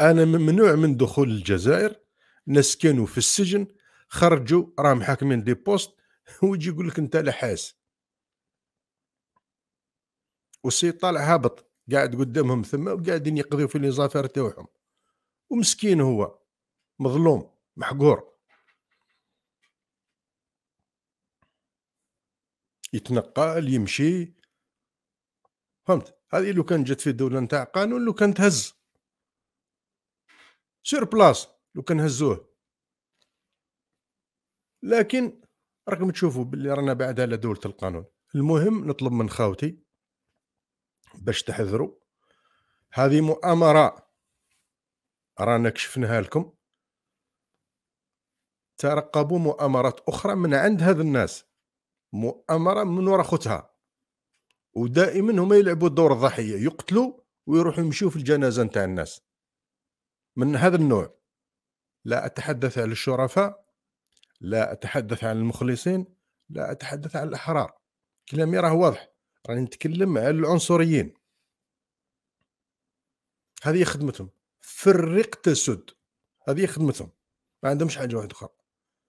انا ممنوع من دخول الجزائر ناس في السجن خرجوا راهم حاكمين دي بوست ويجي يقول لك انت لحاس والسيد طالع هابط قاعد قدامهم ثم وقاعدين يقضيو في زافير تاعهم ومسكين هو مظلوم محقور يتنقل يمشي فهمت هذه لو كان جت في دوله نتاع قانون لو كانت هز سير بلاص لو كان هزوه لكن راكم تشوفوا باللي رانا بعد على دوله القانون المهم نطلب من خاوتي باش تحذروا هذه مؤامره رانا كشفناها لكم ترقبوا مؤامرات اخرى من عند هذا الناس مؤامره من ورا خوتها ودائما هما يلعبوا دور الضحيه يقتلوا ويروحوا يمشيو في الجنازه نتاع الناس من هذا النوع لا أتحدث عن الشرفاء لا أتحدث عن المخلصين لا أتحدث عن الأحرار كلامي راه واضح راني نتكلم عن العنصريين هذه خدمتهم فرق تسد هذه خدمتهم ما عندهمش حاجه واحده اخرى